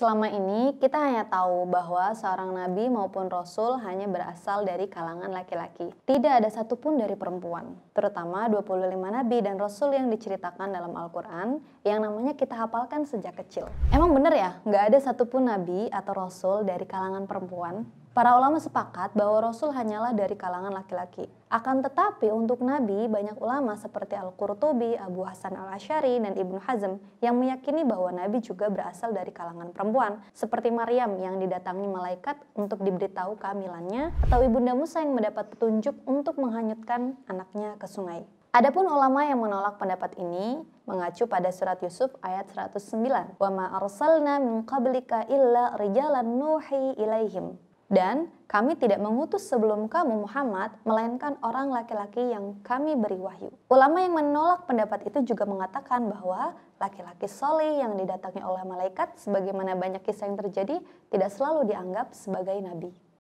Selama ini kita hanya tahu bahwa seorang nabi maupun rasul hanya berasal dari kalangan laki-laki. Tidak ada satupun dari perempuan, terutama 25 nabi dan rasul yang diceritakan dalam Al-Quran yang namanya kita hafalkan sejak kecil. Emang bener ya, nggak ada satupun nabi atau rasul dari kalangan perempuan? Para ulama sepakat bahwa Rasul hanyalah dari kalangan laki-laki. Akan tetapi untuk Nabi, banyak ulama seperti Al-Qurtubi, Abu Hasan Al-Ashari, dan Ibnu Hazm yang meyakini bahwa Nabi juga berasal dari kalangan perempuan, seperti Maryam yang didatangi malaikat untuk diberitahu kehamilannya, atau Ibunda Musa yang mendapat petunjuk untuk menghanyutkan anaknya ke sungai. Adapun ulama yang menolak pendapat ini mengacu pada surat Yusuf ayat 109. "Wa ma arsalna min qablika illa rijalan nuhi ilaihim." Dan kami tidak mengutus sebelum kamu Muhammad, melainkan orang laki-laki yang kami beri wahyu. Ulama yang menolak pendapat itu juga mengatakan bahwa laki-laki soli yang didatangi oleh malaikat, sebagaimana banyak kisah yang terjadi, tidak selalu dianggap sebagai nabi.